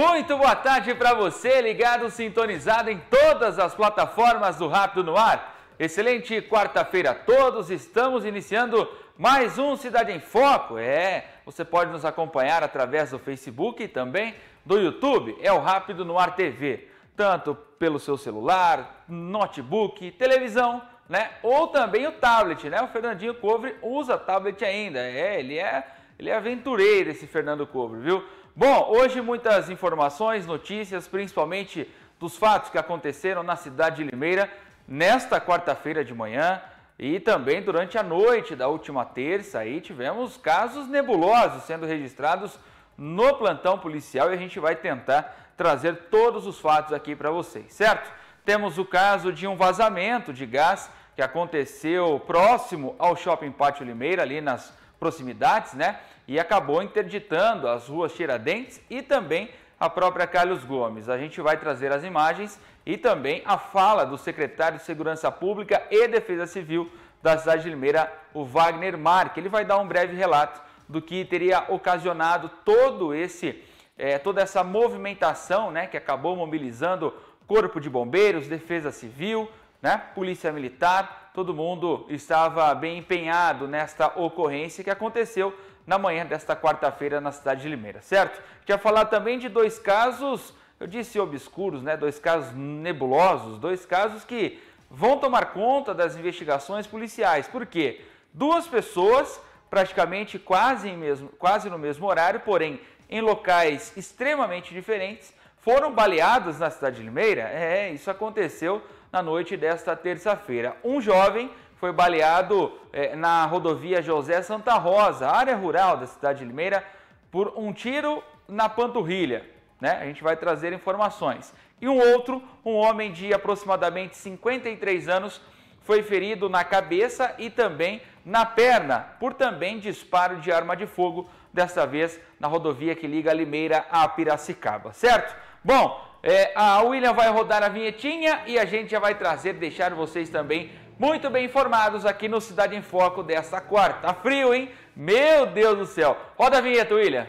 Muito boa tarde para você, ligado, sintonizado em todas as plataformas do Rápido no Ar. Excelente quarta-feira a todos. Estamos iniciando mais um Cidade em Foco. É, você pode nos acompanhar através do Facebook e também do YouTube. É o Rápido no Ar TV, tanto pelo seu celular, notebook, televisão, né? Ou também o tablet, né? O Fernandinho Covre usa tablet ainda. É, ele é ele é aventureiro esse Fernando Covre, viu? Bom, hoje muitas informações, notícias, principalmente dos fatos que aconteceram na cidade de Limeira nesta quarta-feira de manhã e também durante a noite da última terça. Aí tivemos casos nebulosos sendo registrados no plantão policial e a gente vai tentar trazer todos os fatos aqui para vocês, certo? Temos o caso de um vazamento de gás que aconteceu próximo ao Shopping Pátio Limeira, ali nas proximidades, né? e acabou interditando as ruas Tiradentes e também a própria Carlos Gomes. A gente vai trazer as imagens e também a fala do secretário de Segurança Pública e Defesa Civil da cidade de Limeira, o Wagner Marque. Ele vai dar um breve relato do que teria ocasionado todo esse, é, toda essa movimentação né, que acabou mobilizando Corpo de Bombeiros, Defesa Civil, né, Polícia Militar. Todo mundo estava bem empenhado nesta ocorrência que aconteceu na manhã desta quarta-feira na cidade de Limeira, certo? Quer falar também de dois casos, eu disse obscuros, né? Dois casos nebulosos, dois casos que vão tomar conta das investigações policiais. Por quê? Duas pessoas, praticamente quase, mesmo, quase no mesmo horário, porém em locais extremamente diferentes, foram baleadas na cidade de Limeira. É, isso aconteceu na noite desta terça-feira. Um jovem foi baleado eh, na rodovia José Santa Rosa, área rural da cidade de Limeira, por um tiro na panturrilha. Né? A gente vai trazer informações. E um outro, um homem de aproximadamente 53 anos, foi ferido na cabeça e também na perna, por também disparo de arma de fogo, desta vez na rodovia que liga Limeira a Piracicaba, certo? Bom, é, a William vai rodar a vinhetinha e a gente já vai trazer, deixar vocês também muito bem informados aqui no Cidade em Foco desta quarta. Tá frio, hein? Meu Deus do céu. Roda a vinheta, William.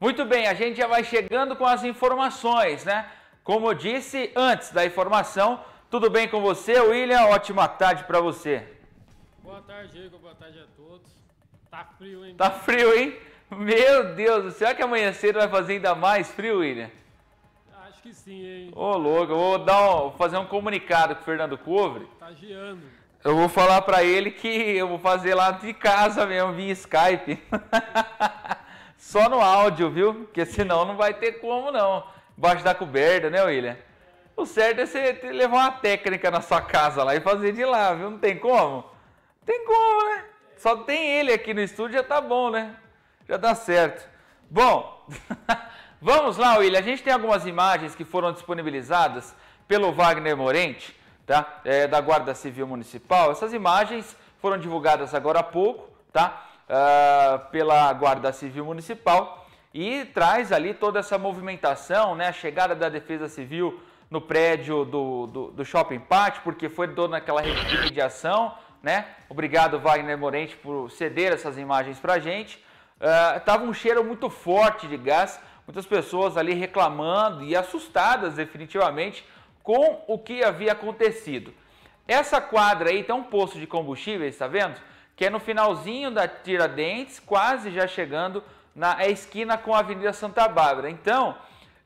Muito bem, a gente já vai chegando com as informações, né? Como eu disse antes da informação, tudo bem com você, William? Ótima tarde para você. Boa tarde, Igor. Boa tarde a todos. Tá frio, hein? Tá frio, hein? Meu Deus do céu, será que amanhã cedo vai fazer ainda mais frio, William? Acho que sim, hein? Ô, louco, eu vou, dar um, vou fazer um comunicado com o Fernando Couvre. Tá geando. Eu vou falar para ele que eu vou fazer lá de casa mesmo, via Skype. Só no áudio, viu? Porque senão não vai ter como, não. baixo da coberta, né, William? O certo é você levar uma técnica na sua casa lá e fazer de lá, viu? Não tem como? Tem como, né? Só tem ele aqui no estúdio, já tá bom, né? Já dá tá certo. Bom, vamos lá, William. A gente tem algumas imagens que foram disponibilizadas pelo Wagner Morente, tá? É, da Guarda Civil Municipal. Essas imagens foram divulgadas agora há pouco, tá? Uh, pela Guarda Civil Municipal e traz ali toda essa movimentação, né? A chegada da Defesa Civil no prédio do, do, do Shopping Pátio, porque foi dona aquela rede de mediação né? Obrigado, Wagner Morente, por ceder essas imagens para a gente. Estava é, uh, um cheiro muito forte de gás, muitas pessoas ali reclamando e assustadas definitivamente com o que havia acontecido. Essa quadra aí tem um posto de combustíveis, está vendo? Que é no finalzinho da Tiradentes, quase já chegando na é esquina com a Avenida Santa Bárbara. Então,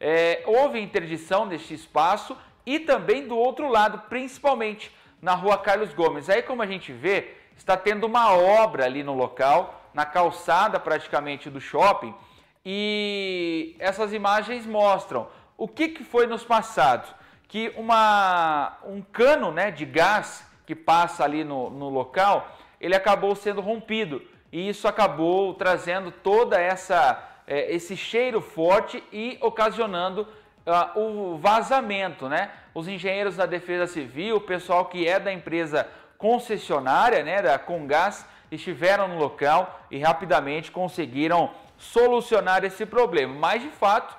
é, houve interdição deste espaço e também do outro lado, principalmente na rua Carlos Gomes. Aí, como a gente vê, está tendo uma obra ali no local, na calçada praticamente do shopping, e essas imagens mostram o que, que foi nos passados. Que uma, um cano né, de gás que passa ali no, no local, ele acabou sendo rompido. E isso acabou trazendo toda essa eh, esse cheiro forte e ocasionando uh, o vazamento, né? os engenheiros da Defesa Civil, o pessoal que é da empresa concessionária, né, da Congás, estiveram no local e rapidamente conseguiram solucionar esse problema. Mas de fato,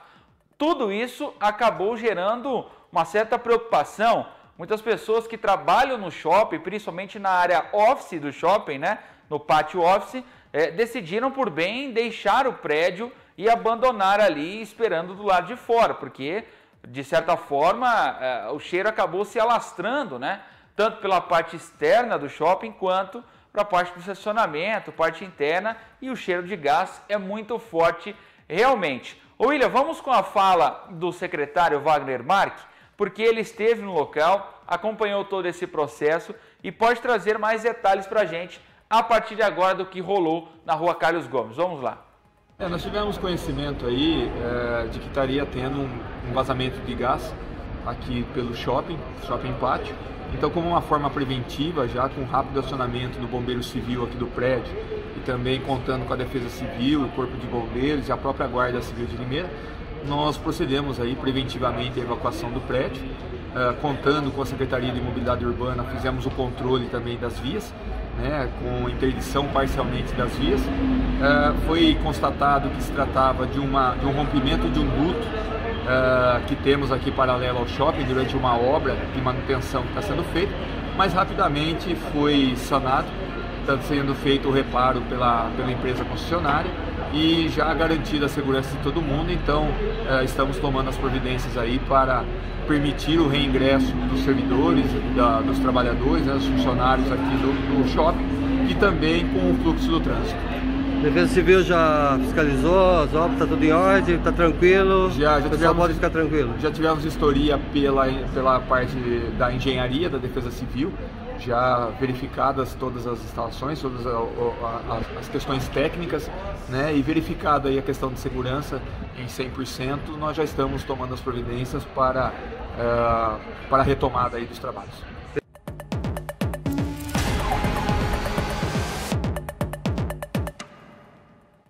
tudo isso acabou gerando uma certa preocupação. Muitas pessoas que trabalham no shopping, principalmente na área office do shopping, né, no pátio office, é, decidiram por bem deixar o prédio e abandonar ali esperando do lado de fora, porque de certa forma, é, o cheiro acabou se alastrando, né? Tanto pela parte externa do shopping quanto para a parte do estacionamento, parte interna, e o cheiro de gás é muito forte realmente. Ô William, vamos com a fala do secretário Wagner Mark, porque ele esteve no local, acompanhou todo esse processo e pode trazer mais detalhes para a gente a partir de agora do que rolou na rua Carlos Gomes. Vamos lá. É, nós tivemos conhecimento aí é, de que estaria tendo um, um vazamento de gás aqui pelo shopping, shopping pátio. Então, como uma forma preventiva, já com rápido acionamento do bombeiro civil aqui do prédio e também contando com a Defesa Civil, o Corpo de Bombeiros e a própria Guarda Civil de Limeira, nós procedemos aí preventivamente à evacuação do prédio, é, contando com a Secretaria de Mobilidade Urbana, fizemos o controle também das vias né, com interdição parcialmente das vias. Uh, foi constatado que se tratava de, uma, de um rompimento de um duto uh, que temos aqui paralelo ao shopping durante uma obra de manutenção que está sendo feita, mas rapidamente foi sanado, está sendo feito o reparo pela, pela empresa concessionária e já é garantida a segurança de todo mundo, então eh, estamos tomando as providências aí para permitir o reingresso dos servidores, da, dos trabalhadores, né, dos funcionários aqui do, do shopping e também com o fluxo do trânsito. Defesa Civil já fiscalizou as obras, está tudo em ordem, está tranquilo? Já, já tivemos, pode ficar tranquilo? Já tivemos história pela, pela parte da engenharia da Defesa Civil, já verificadas todas as instalações, todas as questões técnicas, né, e verificada aí a questão de segurança em 100%, nós já estamos tomando as providências para, uh, para a retomada aí dos trabalhos.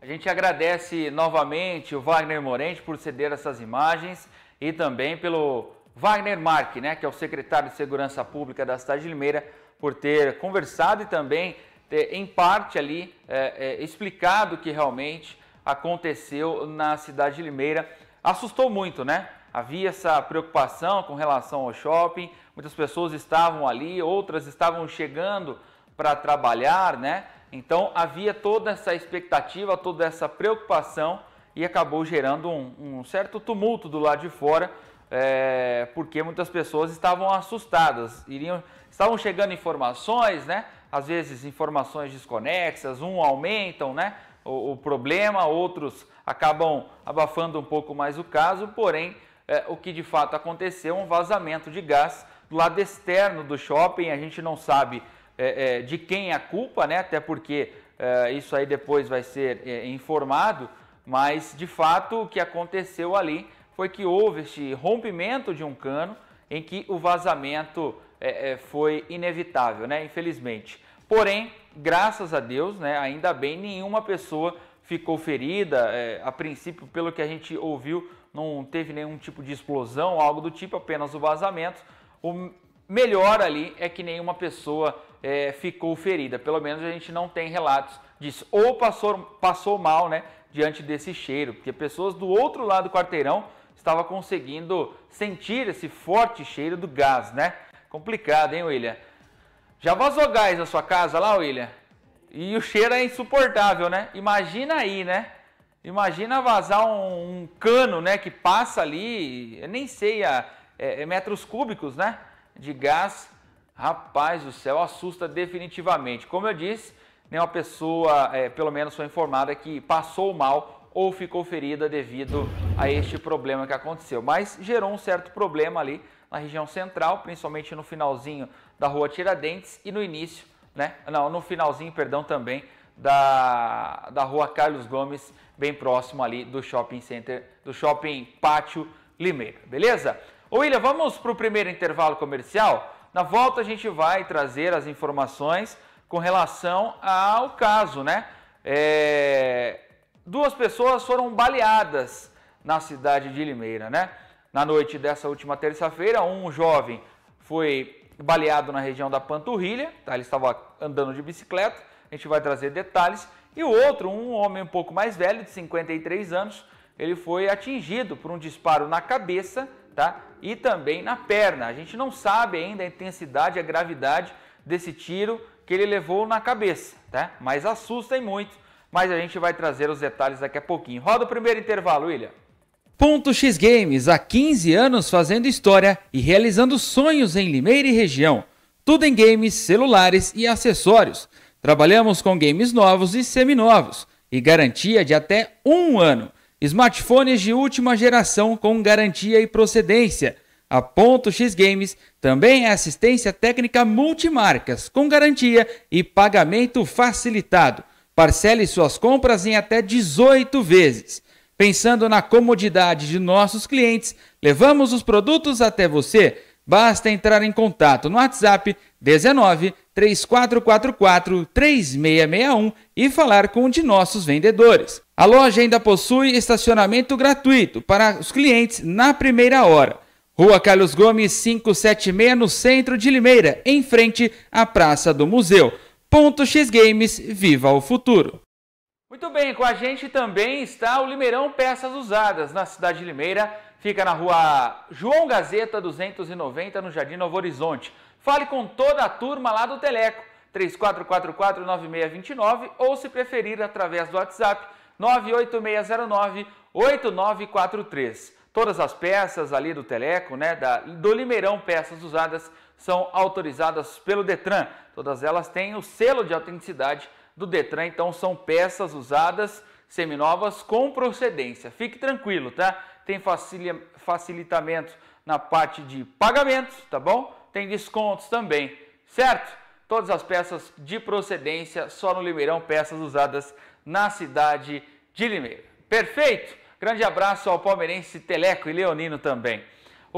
A gente agradece novamente o Wagner Morente por ceder essas imagens e também pelo Wagner Marque, né, que é o secretário de Segurança Pública da cidade de Limeira, por ter conversado e também ter, em parte ali, é, é, explicado o que realmente aconteceu na cidade de Limeira. Assustou muito, né? Havia essa preocupação com relação ao shopping, muitas pessoas estavam ali, outras estavam chegando para trabalhar, né? Então havia toda essa expectativa, toda essa preocupação e acabou gerando um, um certo tumulto do lado de fora é, porque muitas pessoas estavam assustadas, iriam, estavam chegando informações, né? Às vezes informações desconexas, um aumentam, né? O, o problema, outros acabam abafando um pouco mais o caso, porém é, o que de fato aconteceu é um vazamento de gás do lado externo do shopping, a gente não sabe é, é de quem é a culpa, né? Até porque é, isso aí depois vai ser é, informado, mas de fato o que aconteceu ali foi que houve este rompimento de um cano em que o vazamento é, é, foi inevitável, né? Infelizmente. Porém, graças a Deus, né, ainda bem, nenhuma pessoa ficou ferida. É, a princípio, pelo que a gente ouviu, não teve nenhum tipo de explosão, algo do tipo, apenas o vazamento. O melhor ali é que nenhuma pessoa é, ficou ferida. Pelo menos a gente não tem relatos disso. Ou passou, passou mal, né, diante desse cheiro, porque pessoas do outro lado do quarteirão estava conseguindo sentir esse forte cheiro do gás, né? Complicado, hein, William? Já vazou gás na sua casa lá, William? E o cheiro é insuportável, né? Imagina aí, né? Imagina vazar um, um cano, né, que passa ali, eu nem sei, a, é, é metros cúbicos, né, de gás. Rapaz do céu, assusta definitivamente. Como eu disse, nenhuma pessoa, é, pelo menos foi informada, que passou mal ou ficou ferida devido a este problema que aconteceu. Mas gerou um certo problema ali na região central, principalmente no finalzinho da rua Tiradentes e no início, né? Não, no finalzinho, perdão, também da, da rua Carlos Gomes, bem próximo ali do shopping center, do shopping Pátio Limeira, beleza? Ô William, vamos para o primeiro intervalo comercial? Na volta a gente vai trazer as informações com relação ao caso, né? É, duas pessoas foram baleadas na cidade de Limeira, né? Na noite dessa última terça-feira, um jovem foi baleado na região da panturrilha, tá? ele estava andando de bicicleta, a gente vai trazer detalhes. E o outro, um homem um pouco mais velho, de 53 anos, ele foi atingido por um disparo na cabeça tá? e também na perna. A gente não sabe ainda a intensidade, a gravidade desse tiro que ele levou na cabeça, tá? mas assusta e muito mas a gente vai trazer os detalhes daqui a pouquinho. Roda o primeiro intervalo, William. Ponto X Games, há 15 anos fazendo história e realizando sonhos em Limeira e região. Tudo em games, celulares e acessórios. Trabalhamos com games novos e seminovos e garantia de até um ano. Smartphones de última geração com garantia e procedência. A Ponto X Games também é assistência técnica multimarcas com garantia e pagamento facilitado. Parcele suas compras em até 18 vezes. Pensando na comodidade de nossos clientes, levamos os produtos até você. Basta entrar em contato no WhatsApp 19 3444 3661 e falar com um de nossos vendedores. A loja ainda possui estacionamento gratuito para os clientes na primeira hora. Rua Carlos Gomes 576, no centro de Limeira, em frente à Praça do Museu. Games, viva o futuro! Muito bem, com a gente também está o Limeirão Peças Usadas, na cidade de Limeira. Fica na rua João Gazeta 290, no Jardim Novo Horizonte. Fale com toda a turma lá do Teleco, 3444-9629, ou se preferir, através do WhatsApp, 98609-8943. Todas as peças ali do Teleco, né, da, do Limeirão Peças Usadas, são autorizadas pelo Detran. Todas elas têm o selo de autenticidade do Detran, então são peças usadas seminovas com procedência. Fique tranquilo, tá? Tem facilitamento na parte de pagamentos, tá bom? Tem descontos também, certo? Todas as peças de procedência só no Limeirão, peças usadas na cidade de Limeira. Perfeito? Grande abraço ao palmeirense Teleco e Leonino também.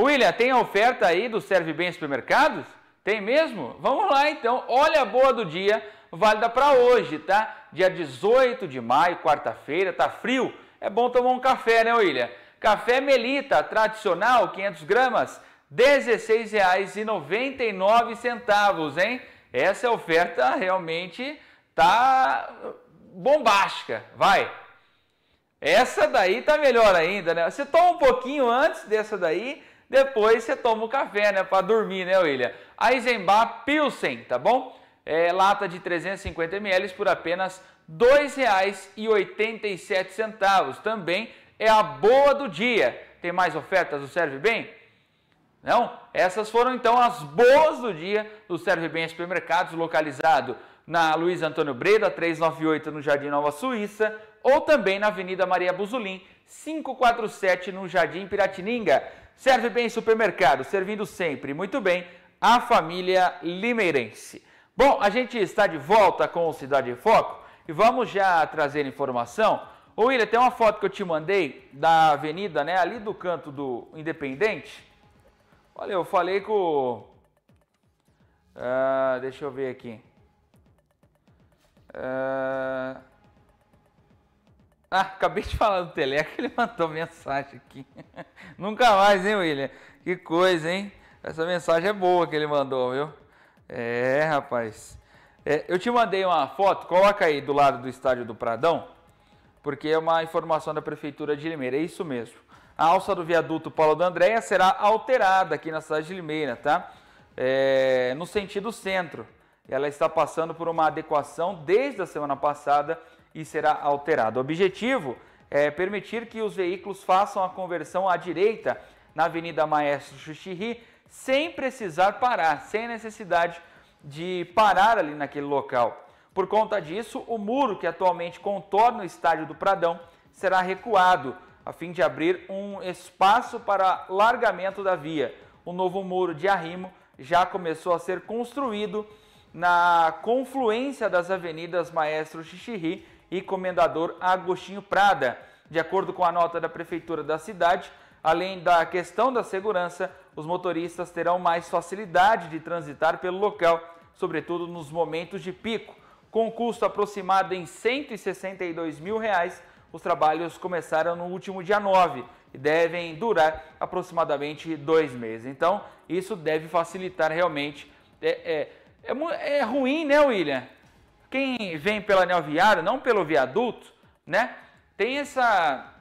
William, tem a oferta aí do Serve Bem Supermercados? Tem mesmo? Vamos lá então. Olha a boa do dia, válida para hoje, tá? Dia 18 de maio, quarta-feira, tá frio. É bom tomar um café, né, William? Café Melita, tradicional, 500 gramas, R$ 16,99, hein? Essa é oferta realmente tá bombástica, vai. Essa daí tá melhor ainda, né? Você toma um pouquinho antes dessa daí, depois você toma o café, né? Para dormir, né, William? Eisenbach Pilsen, tá bom? É, lata de 350 ml por apenas R$ 2,87. Também é a boa do dia. Tem mais ofertas do Serve Bem? Não? Essas foram então as boas do dia do Serve Bem Supermercados, localizado na Luiz Antônio Breda, 398, no Jardim Nova Suíça, ou também na Avenida Maria Buzulim, 547, no Jardim Piratininga. Serve Bem Supermercado, servindo sempre muito bem a família limeirense. Bom, a gente está de volta com o Cidade em Foco e vamos já trazer informação. Ô William, tem uma foto que eu te mandei da avenida, né, ali do canto do Independente. Olha, eu falei com... Ah, deixa eu ver aqui. Ah, ah, acabei de falar do Teleco, é ele mandou mensagem aqui. Nunca mais, hein, William? Que coisa, hein? Essa mensagem é boa que ele mandou, viu? É, rapaz. É, eu te mandei uma foto, coloca aí do lado do estádio do Pradão, porque é uma informação da Prefeitura de Limeira, é isso mesmo. A alça do viaduto Paulo da Andréia será alterada aqui na cidade de Limeira, tá? É, no sentido centro. Ela está passando por uma adequação desde a semana passada e será alterado. O objetivo é permitir que os veículos façam a conversão à direita na Avenida Maestro Xuxirri sem precisar parar, sem necessidade de parar ali naquele local. Por conta disso, o muro que atualmente contorna o estádio do Pradão será recuado a fim de abrir um espaço para largamento da via. O novo muro de arrimo já começou a ser construído na confluência das avenidas Maestro Xixirri e comendador Agostinho Prada. De acordo com a nota da prefeitura da cidade, além da questão da segurança, os motoristas terão mais facilidade de transitar pelo local, sobretudo nos momentos de pico. Com custo aproximado em R$ 162 mil, reais, os trabalhos começaram no último dia 9 e devem durar aproximadamente dois meses. Então, isso deve facilitar realmente. É, é, é, é ruim, né, William? quem vem pela anel viário, não pelo viaduto, né, tem essa,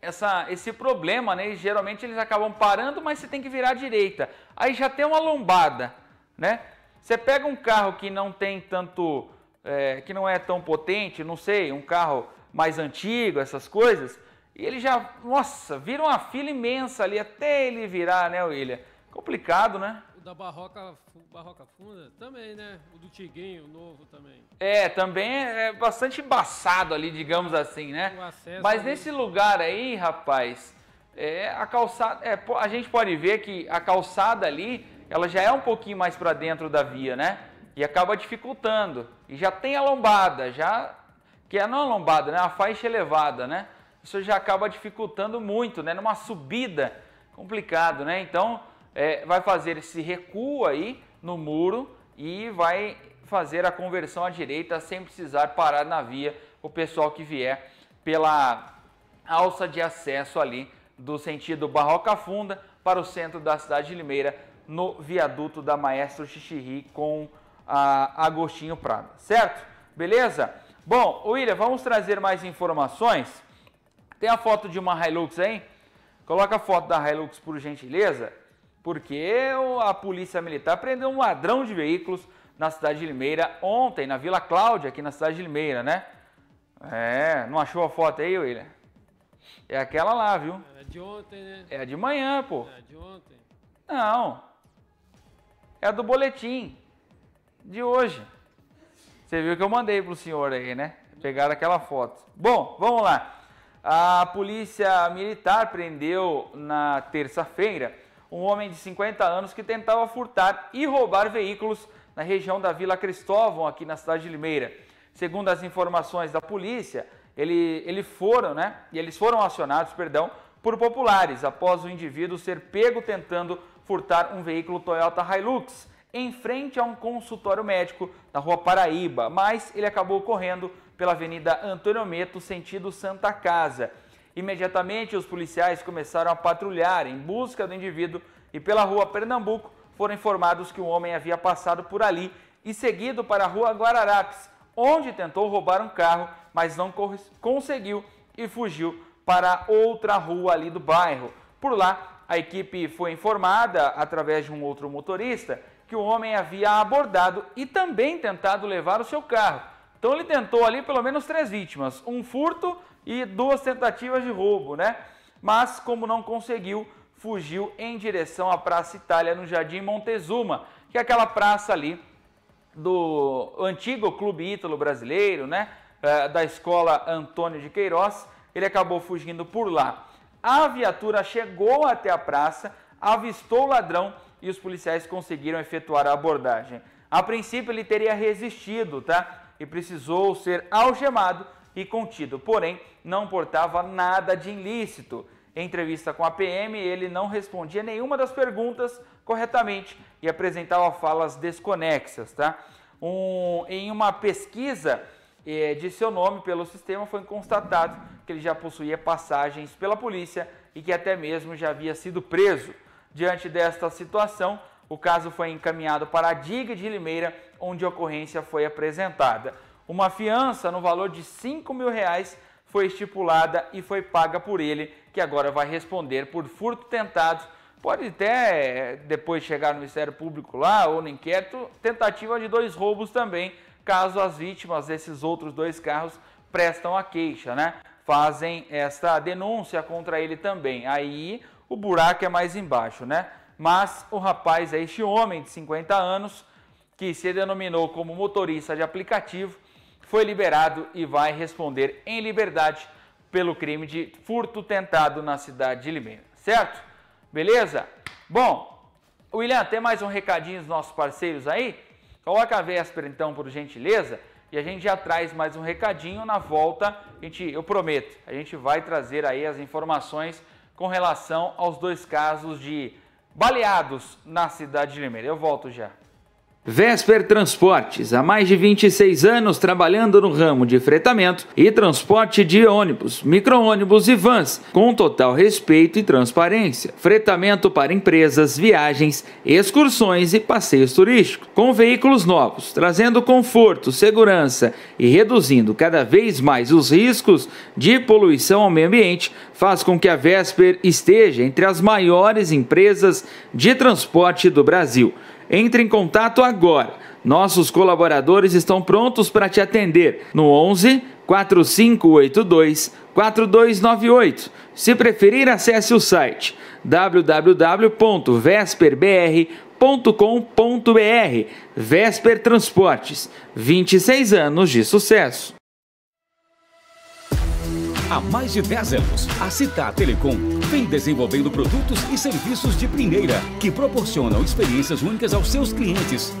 essa, esse problema, né? E geralmente eles acabam parando, mas você tem que virar à direita. Aí já tem uma lombada, né? Você pega um carro que não tem tanto, é, que não é tão potente, não sei, um carro mais antigo, essas coisas, e ele já, nossa, vira uma fila imensa ali até ele virar, né, William? Complicado, né? da Barroca, Barroca Funda também, né? O do Tiguinho, novo também. É, também é bastante embaçado ali, digamos assim, né? Mas nesse lugar aí, rapaz, é, a calçada, é, a gente pode ver que a calçada ali, ela já é um pouquinho mais para dentro da via, né? E acaba dificultando. E já tem a lombada, já que é não é a lombada, né? É a faixa elevada, né? Isso já acaba dificultando muito, né? Numa subida complicado, né? Então, é, vai fazer esse recuo aí no muro e vai fazer a conversão à direita sem precisar parar na via o pessoal que vier pela alça de acesso ali do sentido Barroca Funda para o centro da cidade de Limeira no viaduto da Maestro Xixirri com a Agostinho Prado certo? Beleza? Bom, William, vamos trazer mais informações. Tem a foto de uma Hilux aí? Coloca a foto da Hilux por gentileza porque a polícia militar prendeu um ladrão de veículos na cidade de Limeira ontem, na Vila Cláudia, aqui na cidade de Limeira, né? É, não achou a foto aí, William? É aquela lá, viu? É de ontem, né? É de manhã, pô. É de ontem. Não. É do boletim de hoje. Você viu que eu mandei pro senhor aí, né? Pegaram aquela foto. Bom, vamos lá. A polícia militar prendeu na terça-feira um homem de 50 anos que tentava furtar e roubar veículos na região da Vila Cristóvão, aqui na cidade de Limeira. Segundo as informações da polícia, ele, ele foram, né, eles foram acionados perdão, por populares após o indivíduo ser pego tentando furtar um veículo Toyota Hilux em frente a um consultório médico na rua Paraíba, mas ele acabou correndo pela Avenida Antônio Meto, sentido Santa Casa. Imediatamente, os policiais começaram a patrulhar em busca do indivíduo e, pela rua Pernambuco, foram informados que um homem havia passado por ali e seguido para a rua Guararapes, onde tentou roubar um carro, mas não conseguiu e fugiu para outra rua ali do bairro. Por lá, a equipe foi informada, através de um outro motorista, que o homem havia abordado e também tentado levar o seu carro. Então ele tentou ali pelo menos três vítimas: um furto, e duas tentativas de roubo, né? Mas como não conseguiu, fugiu em direção à Praça Itália no Jardim Montezuma, que é aquela praça ali do antigo Clube Ítalo Brasileiro, né? É, da escola Antônio de Queiroz, ele acabou fugindo por lá. A viatura chegou até a praça, avistou o ladrão e os policiais conseguiram efetuar a abordagem. A princípio ele teria resistido, tá? E precisou ser algemado e contido, porém não portava nada de ilícito. Em entrevista com a PM, ele não respondia nenhuma das perguntas corretamente e apresentava falas desconexas. Tá? Um, em uma pesquisa eh, de seu nome pelo sistema, foi constatado que ele já possuía passagens pela polícia e que até mesmo já havia sido preso. Diante desta situação, o caso foi encaminhado para a Diga de Limeira, onde a ocorrência foi apresentada. Uma fiança no valor de 5 mil reais foi estipulada e foi paga por ele, que agora vai responder por furto tentado. Pode até eh, depois chegar no Ministério Público lá ou no inquérito, tentativa de dois roubos também, caso as vítimas desses outros dois carros prestam a queixa, né? Fazem esta denúncia contra ele também. Aí o buraco é mais embaixo, né? Mas o rapaz é este homem de 50 anos que se denominou como motorista de aplicativo foi liberado e vai responder em liberdade pelo crime de furto tentado na cidade de Limeira, certo? Beleza? Bom, William, tem mais um recadinho dos nossos parceiros aí? Coloca a véspera então, por gentileza, e a gente já traz mais um recadinho na volta. A gente, eu prometo, a gente vai trazer aí as informações com relação aos dois casos de baleados na cidade de Limeira. Eu volto já. Vesper Transportes, há mais de 26 anos trabalhando no ramo de fretamento e transporte de ônibus, micro-ônibus e vans, com total respeito e transparência. Fretamento para empresas, viagens, excursões e passeios turísticos, com veículos novos, trazendo conforto, segurança e reduzindo cada vez mais os riscos de poluição ao meio ambiente, faz com que a Vesper esteja entre as maiores empresas de transporte do Brasil. Entre em contato agora. Nossos colaboradores estão prontos para te atender no 11 4582 4298. Se preferir, acesse o site www.vesperbr.com.br. Vesper Transportes, 26 anos de sucesso. Há mais de 10 anos, a Citar Telecom vem desenvolvendo produtos e serviços de primeira que proporcionam experiências únicas aos seus clientes.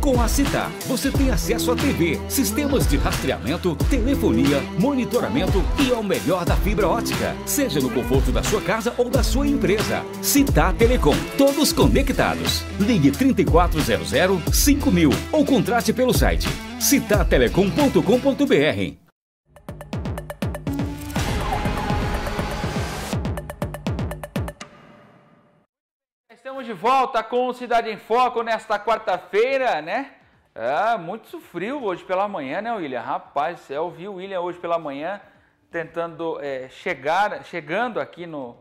Com a Citar, você tem acesso à TV, sistemas de rastreamento, telefonia, monitoramento e ao melhor da fibra ótica, seja no conforto da sua casa ou da sua empresa. Citar Telecom, todos conectados. Ligue 3400 5000 ou contrate pelo site citatelecom.com.br. estamos de volta com o Cidade em Foco nesta quarta-feira, né? É, muito frio hoje pela manhã, né, William? Rapaz, eu vi o William hoje pela manhã tentando é, chegar, chegando aqui no,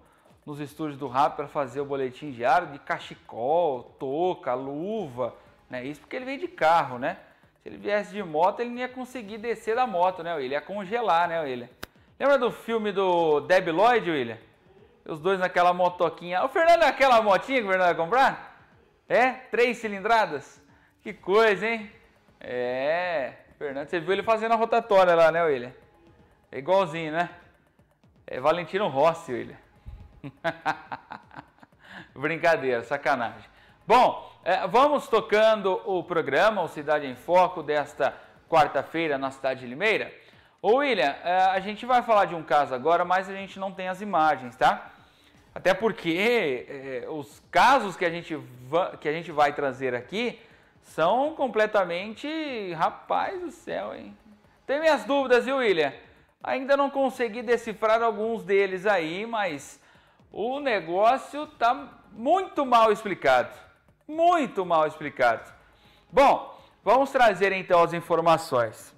nos estúdios do Rádio para fazer o boletim diário de cachecol, touca, luva, né? Isso porque ele veio de carro, né? Se ele viesse de moto, ele não ia conseguir descer da moto, né, William? Ia congelar, né, William? Lembra do filme do Deb Lloyd, William? Os dois naquela motoquinha. O Fernando é aquela motinha que o Fernando vai comprar? É? Três cilindradas? Que coisa, hein? É. Fernando, você viu ele fazendo a rotatória lá, né, William? É igualzinho, né? É Valentino Rossi, William. Brincadeira, sacanagem. Bom, é, vamos tocando o programa, o Cidade em Foco, desta quarta-feira na cidade de Limeira. Ô William, é, a gente vai falar de um caso agora, mas a gente não tem as imagens, tá? Até porque é, os casos que a, gente que a gente vai trazer aqui são completamente. Rapaz do céu, hein? Tem minhas dúvidas, viu, William? Ainda não consegui decifrar alguns deles aí, mas o negócio tá muito mal explicado. Muito mal explicado. Bom, vamos trazer então as informações.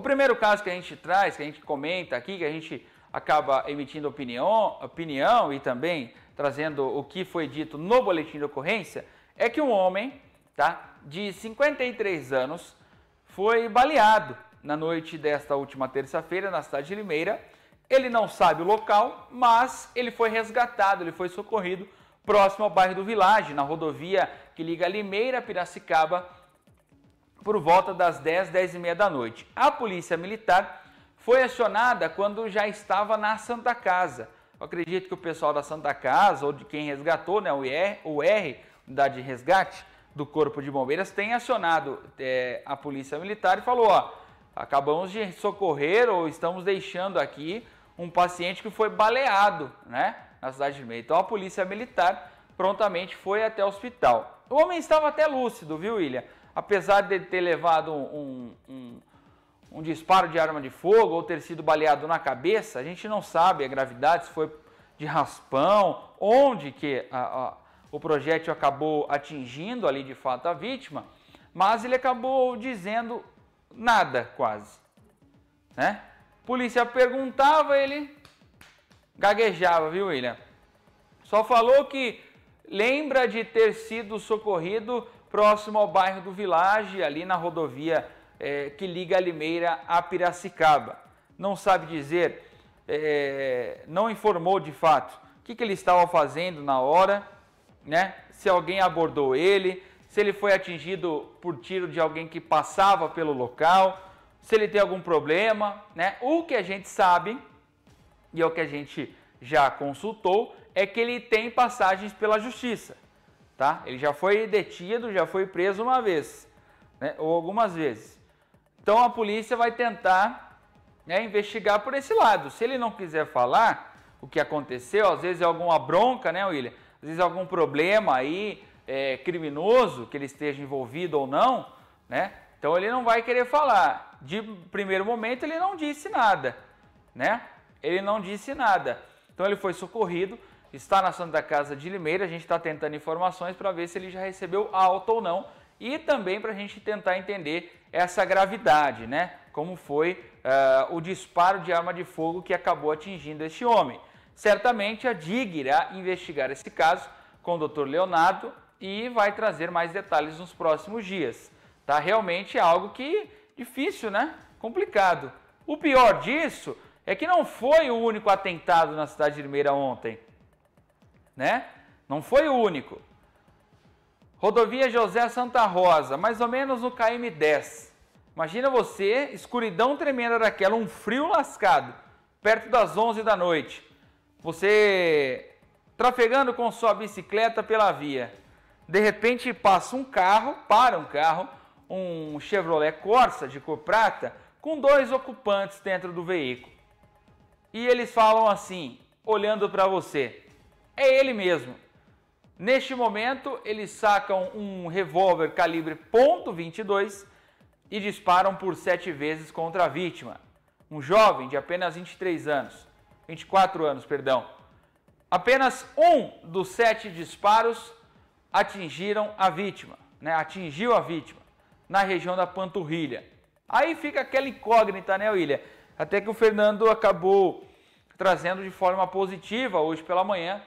O primeiro caso que a gente traz, que a gente comenta aqui, que a gente acaba emitindo opinião, opinião e também trazendo o que foi dito no boletim de ocorrência, é que um homem tá, de 53 anos foi baleado na noite desta última terça-feira na cidade de Limeira. Ele não sabe o local, mas ele foi resgatado, ele foi socorrido próximo ao bairro do Vilage, na rodovia que liga Limeira a Piracicaba por volta das 10, 10 e meia da noite. A polícia militar foi acionada quando já estava na Santa Casa. Eu acredito que o pessoal da Santa Casa ou de quem resgatou, né, o IR, o R, unidade de resgate do Corpo de Bombeiras, tem acionado é, a polícia militar e falou: ó, acabamos de socorrer ou estamos deixando aqui um paciente que foi baleado, né, na cidade de Meio. Então a polícia militar prontamente foi até o hospital. O homem estava até lúcido, viu, William? apesar de ter levado um, um, um disparo de arma de fogo ou ter sido baleado na cabeça, a gente não sabe a gravidade, se foi de raspão, onde que a, a, o projétil acabou atingindo ali de fato a vítima, mas ele acabou dizendo nada quase. Né? Polícia perguntava, ele gaguejava, viu, William? Só falou que lembra de ter sido socorrido próximo ao bairro do Village, ali na rodovia é, que liga a Limeira a Piracicaba. Não sabe dizer, é, não informou de fato o que, que ele estava fazendo na hora, né? se alguém abordou ele, se ele foi atingido por tiro de alguém que passava pelo local, se ele tem algum problema. Né? O que a gente sabe, e é o que a gente já consultou, é que ele tem passagens pela justiça tá? Ele já foi detido, já foi preso uma vez, né? ou algumas vezes. Então a polícia vai tentar né, investigar por esse lado. Se ele não quiser falar o que aconteceu, às vezes é alguma bronca, né, William? Às vezes é algum problema aí é, criminoso que ele esteja envolvido ou não, né? Então ele não vai querer falar. De primeiro momento ele não disse nada, né? Ele não disse nada. Então ele foi socorrido, está na Santa Casa de Limeira. A gente está tentando informações para ver se ele já recebeu alta ou não e também para a gente tentar entender essa gravidade, né? Como foi uh, o disparo de arma de fogo que acabou atingindo este homem. Certamente a DIG irá investigar esse caso com o Dr. Leonardo e vai trazer mais detalhes nos próximos dias. Tá realmente é algo que difícil, né? Complicado. O pior disso é que não foi o único atentado na cidade de Limeira ontem né? Não foi o único. Rodovia José Santa Rosa, mais ou menos no KM10. Imagina você, escuridão tremenda daquela, um frio lascado, perto das 11 da noite. Você trafegando com sua bicicleta pela via. De repente passa um carro, para um carro, um Chevrolet Corsa de cor prata, com dois ocupantes dentro do veículo. E eles falam assim, olhando para você: é ele mesmo. Neste momento, eles sacam um revólver calibre .22 e disparam por sete vezes contra a vítima, um jovem de apenas 23 anos, 24 anos, perdão. Apenas um dos sete disparos atingiram a vítima, né? Atingiu a vítima na região da panturrilha. Aí fica aquela incógnita, né, William? Até que o Fernando acabou trazendo de forma positiva hoje pela manhã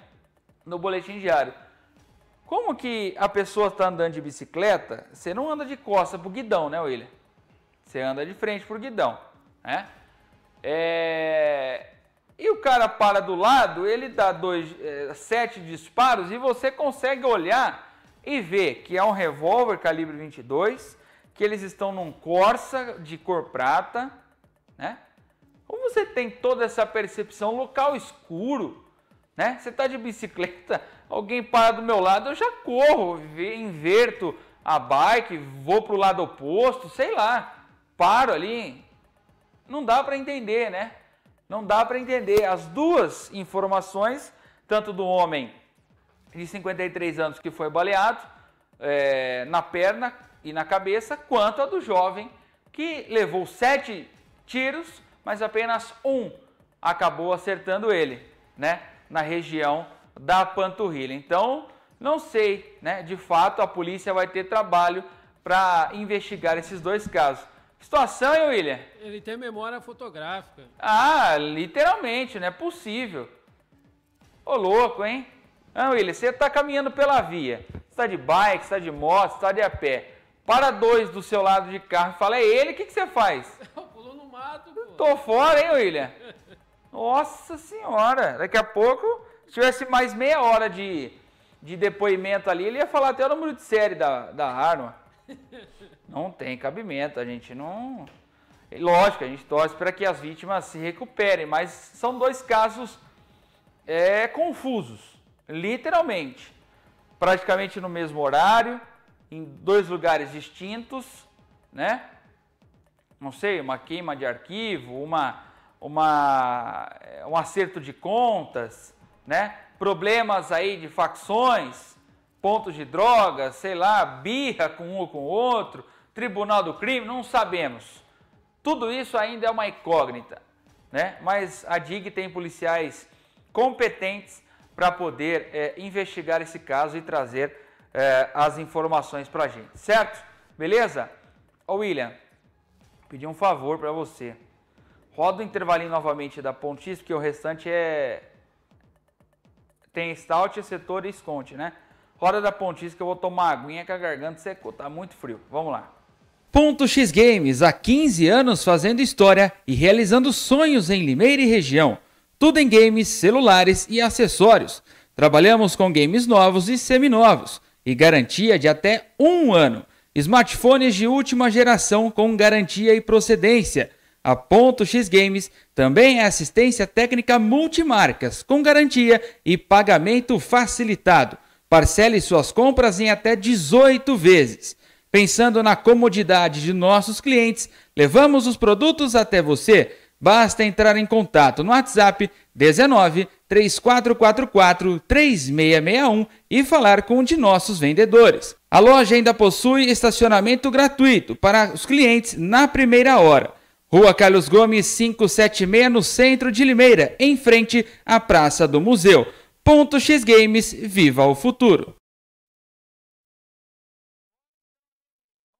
no boletim diário. Como que a pessoa está andando de bicicleta? Você não anda de costa pro guidão, né, William? Você anda de frente pro guidão, né? É... E o cara para do lado, ele dá dois, é, sete disparos e você consegue olhar e ver que é um revólver calibre 22, que eles estão num Corsa de cor prata, né? Como você tem toda essa percepção, local escuro, né? Você está de bicicleta, alguém para do meu lado, eu já corro, inverto a bike, vou para o lado oposto, sei lá, paro ali. Não dá para entender, né? Não dá para entender. As duas informações, tanto do homem de 53 anos que foi baleado é, na perna e na cabeça, quanto a do jovem que levou sete tiros, mas apenas um acabou acertando ele, né? na região da panturrilha. Então, não sei, né? De fato, a polícia vai ter trabalho para investigar esses dois casos. Situação, hein, William? Ele tem memória fotográfica. Ah, literalmente, não é possível. Ô, louco, hein? Ah, William, você está caminhando pela via. está de bike, está de moto, está de a pé. Para dois do seu lado de carro e fala, é ele, o que, que você faz? Pulou no mato, pô. Tô fora, hein, William? Nossa senhora! Daqui a pouco, se tivesse mais meia hora de, de depoimento ali, ele ia falar até o número de série da, da Não tem cabimento, a gente não. Lógico, a gente torce para que as vítimas se recuperem, mas são dois casos é, confusos, literalmente. Praticamente no mesmo horário, em dois lugares distintos, né? Não sei, uma queima de arquivo, uma uma, eh, um acerto de contas, né? problemas aí de facções, pontos de drogas, sei lá, birra com um ou com o outro, tribunal do crime, não sabemos. Tudo isso ainda é uma incógnita, né? mas a DIG tem policiais competentes para poder é, investigar esse caso e trazer é, as informações para a gente, certo? Beleza? Ô William, pedi um favor para você. Roda o intervalinho novamente da Pontis, porque o restante é. Tem stout, setor e esconde, né? Roda da Pontis que eu vou tomar aguinha que a garganta secou, tá muito frio. Vamos lá. Ponto X Games, há 15 anos fazendo história e realizando sonhos em Limeira e região. Tudo em games, celulares e acessórios. Trabalhamos com games novos e seminovos e garantia de até um ano. Smartphones de última geração com garantia e procedência a Ponto X Games também é assistência técnica multimarcas, com garantia e pagamento facilitado. Parcele suas compras em até 18 vezes. Pensando na comodidade de nossos clientes, levamos os produtos até você. Basta entrar em contato no WhatsApp 19 3444 3661 e falar com um de nossos vendedores. A loja ainda possui estacionamento gratuito para os clientes na primeira hora. Rua Carlos Gomes 576, no centro de Limeira, em frente à Praça do Museu. Ponto X Games, viva o futuro!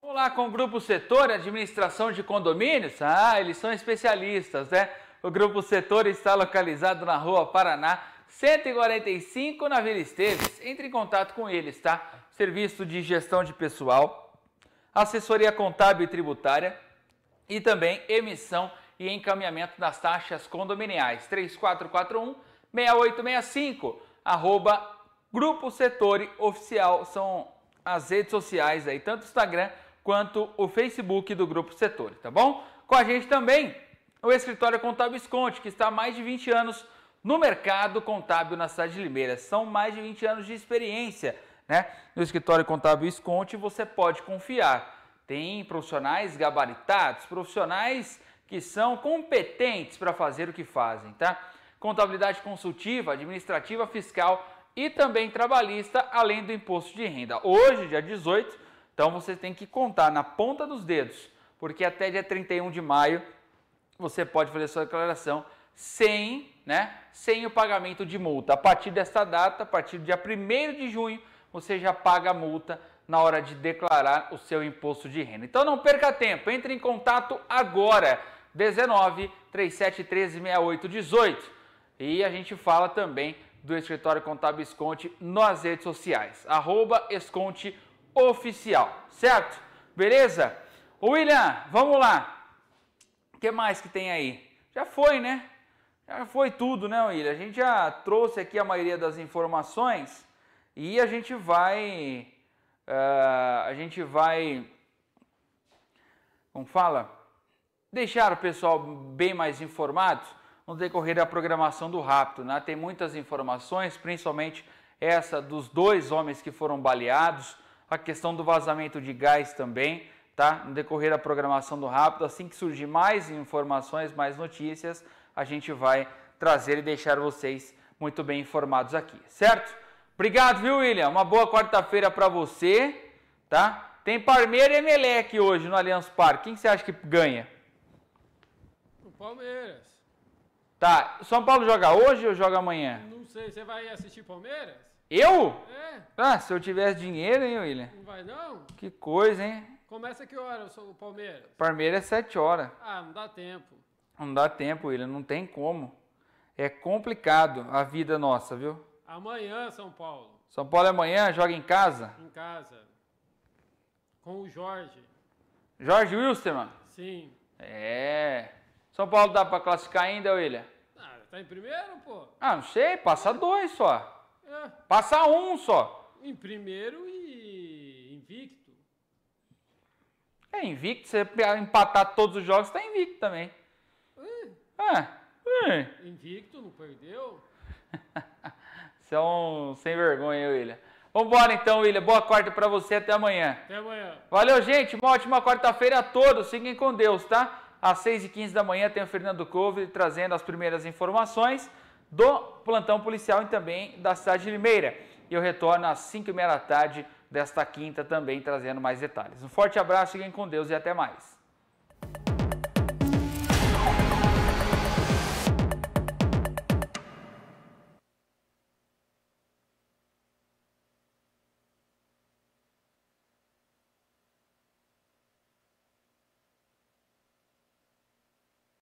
Vamos lá com o Grupo Setor, Administração de Condomínios? Ah, eles são especialistas, né? O Grupo Setor está localizado na Rua Paraná, 145, na Vila Esteves. Entre em contato com eles, tá? Serviço de gestão de pessoal, assessoria contábil e tributária, e também emissão e encaminhamento das taxas condominiais. 3441 6865, arroba Grupo Setore Oficial, são as redes sociais aí, tanto o Instagram quanto o Facebook do Grupo Setore, tá bom? Com a gente também o escritório Contábil Esconde, que está há mais de 20 anos no mercado contábil na cidade de Limeira. São mais de 20 anos de experiência, né? No escritório Contábil Esconde você pode confiar. Tem profissionais gabaritados, profissionais que são competentes para fazer o que fazem, tá? Contabilidade consultiva, administrativa, fiscal e também trabalhista, além do imposto de renda. Hoje, dia 18, então você tem que contar na ponta dos dedos, porque até dia 31 de maio você pode fazer sua declaração sem, né, sem o pagamento de multa. A partir desta data, a partir do dia 1 de junho, você já paga a multa na hora de declarar o seu imposto de renda. Então não perca tempo, entre em contato agora, 19 3713 6818. E a gente fala também do escritório Contábil Esconte nas redes sociais, arroba Esconte Oficial, certo? Beleza? William, vamos lá. O que mais que tem aí? Já foi, né? Já foi tudo, né, William? A gente já trouxe aqui a maioria das informações e a gente vai Uh, a gente vai, como fala, deixar o pessoal bem mais informados no decorrer da programação do Rapto. Né? Tem muitas informações, principalmente essa dos dois homens que foram baleados, a questão do vazamento de gás também, tá? No decorrer da programação do Rápido, assim que surgir mais informações, mais notícias, a gente vai trazer e deixar vocês muito bem informados aqui, certo? Obrigado, viu, William? Uma boa quarta-feira para você, tá? Tem Palmeiras e Emelec hoje no Allianz Parque. Quem você acha que ganha? O Palmeiras. Tá. São Paulo joga hoje ou joga amanhã? Não sei. Você vai assistir Palmeiras? Eu? É. Ah, se eu tivesse dinheiro, hein, William? Não vai não? Que coisa, hein? Começa que hora o Palmeiras? Palmeiras é sete horas. Ah, não dá tempo. Não dá tempo, William. Não tem como. É complicado a vida nossa, viu? Amanhã, São Paulo. São Paulo é amanhã, joga em casa? Em casa. Com o Jorge. Jorge Wilstermann? Sim. É. São Paulo dá para classificar ainda, William? Ah, tá em primeiro, pô. Ah, não sei, passa dois só. É. Passa um só. Em primeiro e invicto. É, invicto, você empatar todos os jogos, tá invicto também. Ah. É. Invicto, não perdeu? Você é um sem vergonha, William. Vambora então, William. Boa quarta para você. Até amanhã. Até amanhã. Valeu, gente. Uma ótima quarta-feira a todos. Fiquem com Deus, tá? Às 6h15 da manhã tem o Fernando Couve trazendo as primeiras informações do plantão policial e também da cidade de Limeira. E eu retorno às 5h30 da tarde desta quinta também trazendo mais detalhes. Um forte abraço, fiquem com Deus e até mais.